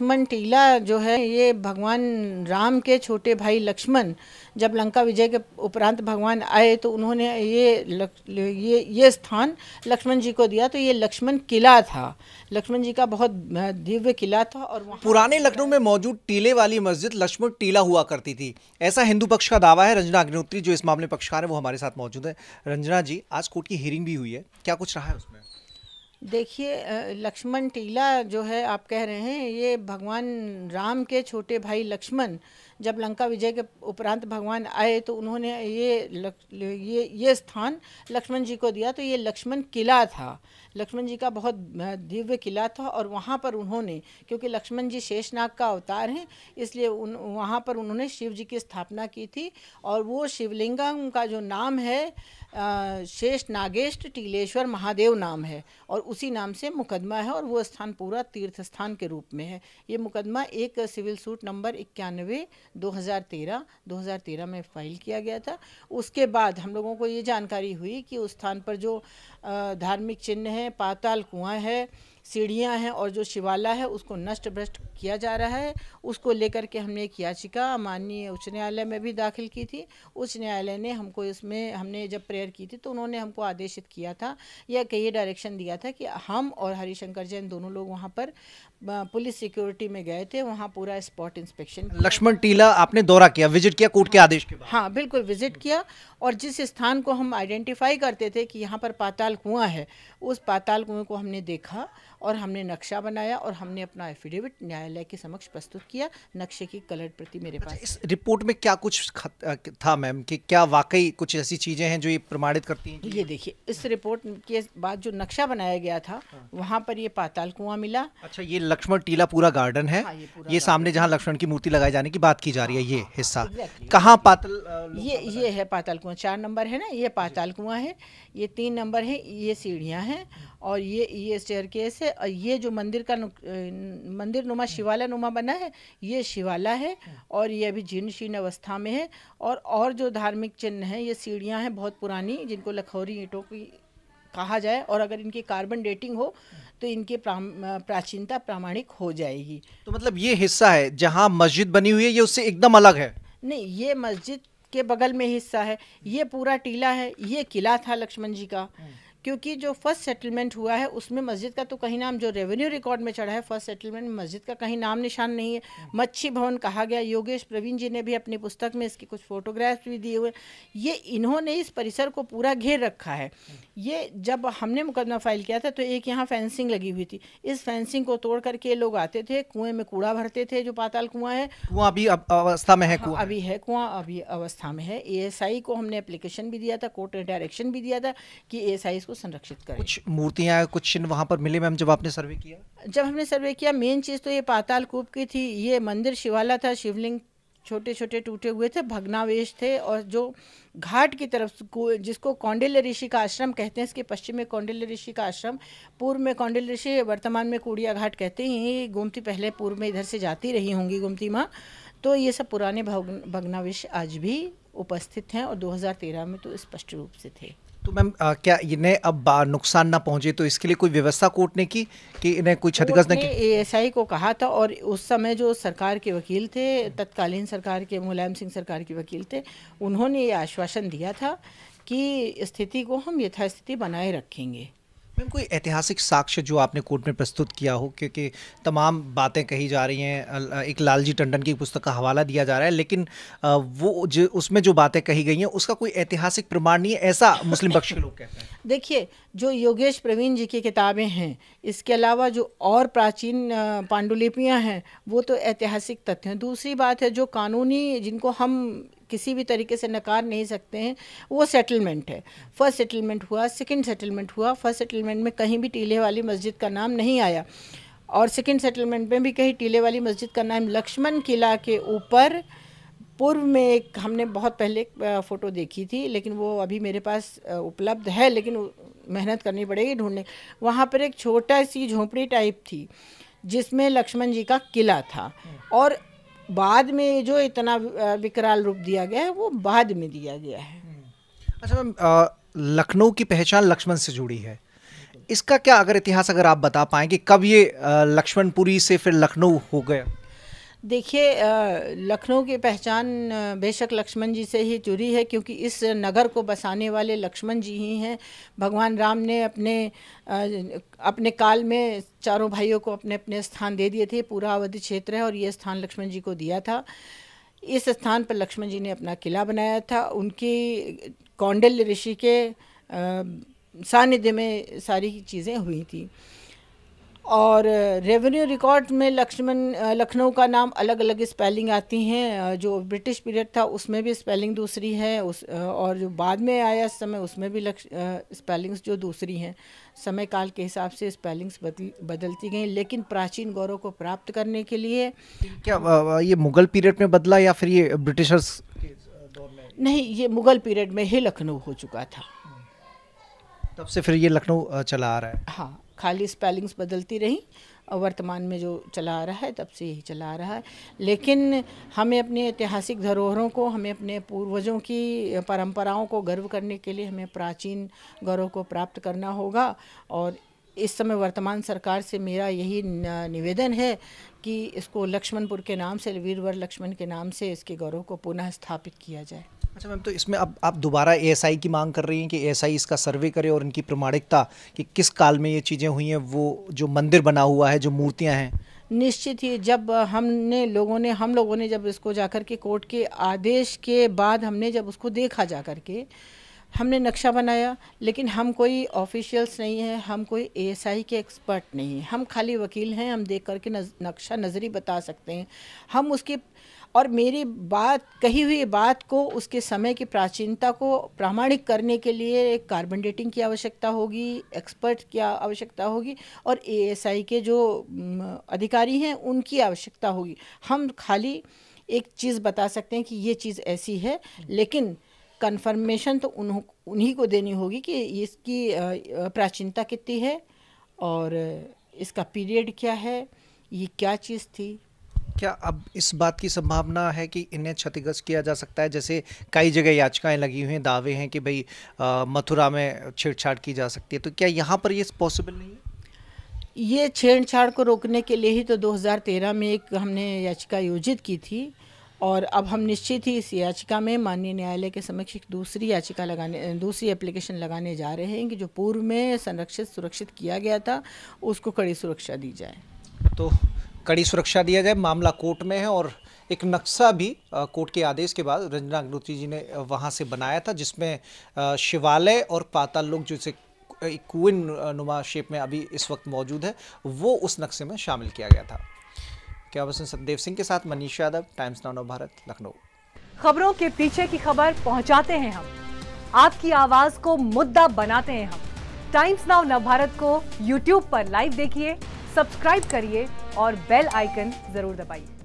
लक्ष्मण टीला जो है ये भगवान राम के छोटे भाई लक्ष्मण जब लंका विजय के उपरांत भगवान आए तो उन्होंने ये लक, ये ये स्थान लक्ष्मण जी को दिया तो ये लक्ष्मण किला था लक्ष्मण जी का बहुत दिव्य किला था और पुराने लखनऊ में मौजूद टीले वाली मस्जिद लक्ष्मण टीला हुआ करती थी ऐसा हिंदू पक्ष का दावा है रंजना अग्निहोत्री जो इस मामले पक्षकार है वो हमारे साथ मौजूद है रंजना जी आज कोर्ट की हियरिंग भी हुई है क्या कुछ रहा है उसमें देखिए लक्ष्मण टीला जो है आप कह रहे हैं ये भगवान राम के छोटे भाई लक्ष्मण जब लंका विजय के उपरांत भगवान आए तो उन्होंने ये ये ये स्थान लक्ष्मण जी को दिया तो ये लक्ष्मण किला था लक्ष्मण जी का बहुत दिव्य किला था और वहाँ पर उन्होंने क्योंकि लक्ष्मण जी शेषनाग का अवतार हैं इसलिए उन वहाँ पर उन्होंने शिव जी की स्थापना की थी और वो शिवलिंगम का जो नाम है शेष नागेश्ट टीलेश्वर महादेव नाम है और उसी नाम से मुकदमा है और वो स्थान पूरा तीर्थ स्थान के रूप में है ये मुकदमा एक सिविल सूट नंबर इक्यानवे 2013 2013 में फाइल किया गया था उसके बाद हम लोगों को ये जानकारी हुई कि उस स्थान पर जो धार्मिक चिन्ह है पाताल कुआं है सीढ़ियां हैं और जो शिवालय है उसको नष्ट भ्रष्ट किया जा रहा है उसको लेकर के हमने एक याचिका माननीय उच्च न्यायालय में भी दाखिल की थी उच्च न्यायालय ने हमको इसमें हमने जब प्रेयर की थी तो उन्होंने हमको आदेशित किया था या कई डायरेक्शन दिया था कि हम और हरिशंकर जैन दोनों लोग वहाँ पर पुलिस सिक्योरिटी में गए थे वहाँ पूरा स्पॉट इंस्पेक्शन लक्ष्मण टीला आपने दौरा किया विजिट किया कोर्ट के हाँ। आदेश के हाँ बिल्कुल विजिट किया और जिस स्थान को हम आइडेंटिफाई करते थे कि यहाँ पर पाताल कुआं है उस पाताल कुएं को हमने देखा और हमने नक्शा बनाया और हमने अपना एफिडेविट न्यायालय के समक्ष प्रस्तुत किया नक्शे की कलर प्रति मेरे अच्छा, पास इस रिपोर्ट में क्या कुछ था मैम कि क्या वाकई कुछ ऐसी चीज़ें हैं जो ये प्रमाणित करती हैं ये देखिए इस रिपोर्ट के बाद जो नक्शा बनाया गया था हाँ। वहाँ पर ये पाताल कुआं मिला अच्छा ये लक्ष्मण टीला पूरा गार्डन है हाँ, ये, ये सामने जहाँ लक्ष्मण की मूर्ति लगाए जाने की बात की जा रही है ये हाँ, हाँ, हिस्सा कहाँ पातल ये ये है पाताल कुआं चार नंबर है ना ये पाताल कुआं है ये तीन नंबर है ये सीढ़ियाँ हैं और ये ये स्टेयर केस है ये जो मंदिर का नु, मंदिर नुमा शिवालय नुमा बना है ये शिवाला है और ये अभी जीर्ण शीर्ण अवस्था में है और और जो धार्मिक चिन्ह हैं ये सीढ़ियाँ हैं बहुत पुरानी जिनको लखौरी ईंटों की कहा जाए और अगर इनकी कार्बन डेटिंग हो तो इनकी प्राचीनता प्रामाणिक हो जाएगी तो मतलब ये हिस्सा है जहाँ मस्जिद बनी हुई है ये उससे एकदम अलग है नहीं ये मस्जिद के बगल में हिस्सा है ये पूरा टीला है ये किला था लक्ष्मण जी का क्योंकि जो फर्स्ट सेटलमेंट हुआ है उसमें मस्जिद का तो कहीं नाम जो रेवेन्यू रिकॉर्ड में चढ़ा है फर्स्ट सेटलमेंट में मस्जिद का कहीं नाम निशान नहीं है हम्म। मच्छी भवन कहा गया योगेश प्रवीण जी ने भी अपनी पुस्तक में इसके कुछ फोटोग्राफ्स भी दिए हुए ये इन्होंने इस परिसर को पूरा घेर रखा है हम्म। ये जब हमने मुकदमा फाइल किया था तो एक यहाँ फेंसिंग लगी हुई थी इस फेंसिंग को तोड़ करके लोग आते थे कुएं में कूड़ा भरते थे जो पाताल कुआं है कुआं अभी अवस्था में है हाँ, कुआं अभी है कुआं अभी अवस्था में है ए को हमने एप्लीकेशन भी दिया था कोर्ट ने डायरेक्शन भी दिया था कि ए इसको उसको संरक्षित करें कुछ मूर्तियाँ कुछ चिन्ह वहाँ पर मिले मैम जब आपने सर्वे किया जब हमने सर्वे किया मेन चीज़ तो ये पाताल कूप की थी ये मंदिर शिवाला था शिवलिंग छोटे छोटे टूटे हुए थे भगनावेश थे और जो घाट की तरफ जिसको कौंडिल्य ऋषि का आश्रम कहते हैं इसके पश्चिम में कौंडिल्य ऋषि का आश्रम पूर्व में कौंडिल्य ऋषि वर्तमान में कूड़िया घाट कहते हैं ये गोमती पहले पूर्व में इधर से जाती रही होंगी गोमती माँ तो ये सब पुराने भग भगनावेश आज भी उपस्थित हैं और 2013 में तो स्पष्ट रूप से थे तो मैम क्या इन्हें अब नुकसान ना पहुंचे तो इसके लिए कोई व्यवस्था कोर्ट ने की कि इन्हें कोई क्षतिग्रस्त ने एएसआई को कहा था और उस समय जो सरकार के वकील थे तत्कालीन सरकार के मुलायम सिंह सरकार के वकील थे उन्होंने ये आश्वासन दिया था कि स्थिति को हम यथास्थिति बनाए रखेंगे मैम कोई ऐतिहासिक साक्ष्य जो आपने कोर्ट में प्रस्तुत किया हो क्योंकि तमाम बातें कही जा रही हैं एक लालजी टंडन की पुस्तक का हवाला दिया जा रहा है लेकिन वो जो उसमें जो बातें कही गई हैं उसका कोई ऐतिहासिक प्रमाण नहीं है ऐसा मुस्लिम बख्श लोग कहते हैं देखिए जो योगेश प्रवीण जी की किताबें हैं इसके अलावा जो और प्राचीन पांडुलिपियाँ हैं वो तो ऐतिहासिक तथ्य हैं दूसरी बात है जो कानूनी जिनको हम किसी भी तरीके से नकार नहीं सकते हैं वो सेटलमेंट है फर्स्ट सेटलमेंट हुआ सेकेंड सेटलमेंट हुआ फर्स्ट सेटलमेंट में कहीं भी टीले वाली मस्जिद का नाम नहीं आया और सेकेंड सेटलमेंट में भी कहीं टीले वाली मस्जिद का नाम लक्ष्मण किला के ऊपर पूर्व में एक हमने बहुत पहले फ़ोटो देखी थी लेकिन वो अभी मेरे पास उपलब्ध है लेकिन मेहनत करनी पड़ेगी ढूंढने वहाँ पर एक छोटा सी झोंपड़ी टाइप थी जिसमें लक्ष्मण जी का किला था और बाद में जो इतना विकराल रूप दिया गया है वो बाद में दिया गया है हम्म। अच्छा मैम लखनऊ की पहचान लक्ष्मण से जुड़ी है इसका क्या अगर इतिहास अगर आप बता पाए कि कब ये लक्ष्मणपुरी से फिर लखनऊ हो गया देखिए लखनऊ की पहचान बेशक लक्ष्मण जी से ही जुड़ी है क्योंकि इस नगर को बसाने वाले लक्ष्मण जी ही हैं भगवान राम ने अपने अपने काल में चारों भाइयों को अपने अपने स्थान दे दिए थे पूरा अवधि क्षेत्र है और ये स्थान लक्ष्मण जी को दिया था इस स्थान पर लक्ष्मण जी ने अपना किला बनाया था उनकी कौंडल्य ऋषि के सानिध्य में सारी चीज़ें हुई थी और रेवेन्यू रिकॉर्ड में लक्ष्मण लखनऊ का नाम अलग अलग स्पेलिंग आती हैं जो ब्रिटिश पीरियड था उसमें भी स्पेलिंग दूसरी है उस और जो बाद में आया समय उसमें भी लक्ष स्पेलिंग्स जो दूसरी हैं समय काल के हिसाब से स्पेलिंग्स बदल बदलती गई लेकिन प्राचीन गौरव को प्राप्त करने के लिए क्या ये मुगल पीरियड में बदला या फिर ये ब्रिटिशर्स नहीं ये मुगल पीरियड में ही लखनऊ हो चुका था तब से फिर ये लखनऊ चला आ रहा है हाँ खाली स्पेलिंग्स बदलती रहीं वर्तमान में जो चला आ रहा है तब से यही चला आ रहा है लेकिन हमें अपने ऐतिहासिक धरोहरों को हमें अपने पूर्वजों की परंपराओं को गर्व करने के लिए हमें प्राचीन गौरव को प्राप्त करना होगा और इस समय वर्तमान सरकार से मेरा यही निवेदन है कि इसको लक्ष्मणपुर के नाम से वीरवर लक्ष्मण के नाम से इसके गौरव को पुनः स्थापित किया जाए अच्छा मैम तो इसमें अब आप दोबारा एएसआई की मांग कर रही हैं कि एएसआई इसका सर्वे करे और इनकी प्रमाणिकता कि किस काल में ये चीज़ें हुई हैं वो जो मंदिर बना हुआ है जो मूर्तियां हैं निश्चित ही जब हमने लोगों ने हम लोगों ने जब इसको जाकर के कोर्ट के आदेश के बाद हमने जब उसको देखा जा कर के हमने नक्शा बनाया लेकिन हम कोई ऑफिशियल्स नहीं हैं हम कोई एएसआई के एक्सपर्ट नहीं हैं हम खाली वकील हैं हम देख करके नज, नक्शा नज़री बता सकते हैं हम उसके और मेरी बात कही हुई बात को उसके समय की प्राचीनता को प्रामाणिक करने के लिए एक कार्बन डेटिंग की आवश्यकता होगी एक्सपर्ट की आवश्यकता होगी और एएसआई के जो अधिकारी हैं उनकी आवश्यकता होगी हम खाली एक चीज़ बता सकते हैं कि ये चीज़ ऐसी है लेकिन कन्फर्मेशन तो उन्हीं को देनी होगी कि इसकी प्राचीनता कितनी है और इसका पीरियड क्या है ये क्या चीज़ थी क्या अब इस बात की संभावना है कि इन्हें क्षतिग्रस्त किया जा सकता है जैसे कई जगह याचिकाएं लगी हुई हैं दावे हैं कि भाई मथुरा में छेड़छाड़ की जा सकती है तो क्या यहाँ पर ये पॉसिबल नहीं है ये छेड़छाड़ को रोकने के लिए ही तो 2013 में एक हमने याचिका आयोजित की थी और अब हम निश्चित ही इस याचिका में माननीय न्यायालय के समक्ष एक दूसरी याचिका लगाने दूसरी एप्लीकेशन लगाने जा रहे हैं कि जो पूर्व में संरक्षित सुरक्षित किया गया था उसको कड़ी सुरक्षा दी जाए तो कड़ी सुरक्षा दिया जाए मामला कोर्ट में है और एक नक्शा भी कोर्ट के आदेश के बाद रंजना अग्नोत्री जी ने वहाँ से बनाया था जिसमें शिवालय और पाताल लोग जो इसे नुमा शेप में अभी इस वक्त मौजूद है वो उस नक्शे में शामिल किया गया था क्या वसन सतदेव सिंह के साथ मनीष यादव टाइम्स नाउ भारत लखनऊ खबरों के पीछे की खबर पहुंचाते हैं हम आपकी आवाज को मुद्दा बनाते हैं हम टाइम्स नाउ भारत को यूट्यूब पर लाइव देखिए सब्सक्राइब करिए और बेल आइकन जरूर दबाइए